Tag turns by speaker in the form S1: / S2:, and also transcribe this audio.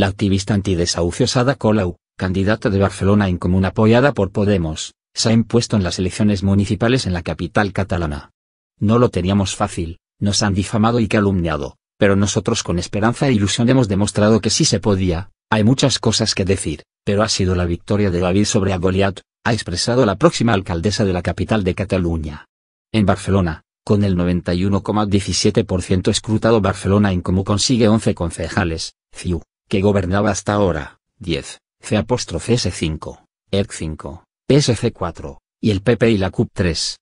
S1: la activista antidesahucios Ada Colau, candidata de Barcelona en Común apoyada por Podemos, se ha impuesto en las elecciones municipales en la capital catalana. No lo teníamos fácil, nos han difamado y calumniado, pero nosotros con esperanza e ilusión hemos demostrado que sí se podía, hay muchas cosas que decir, pero ha sido la victoria de David sobre Goliat, ha expresado la próxima alcaldesa de la capital de Cataluña. En Barcelona, con el 91,17% escrutado Barcelona en Común consigue 11 concejales, CIU, que gobernaba hasta ahora, 10, C'-S5, ERC5,
S2: sc 4 y el PP y la CUP3,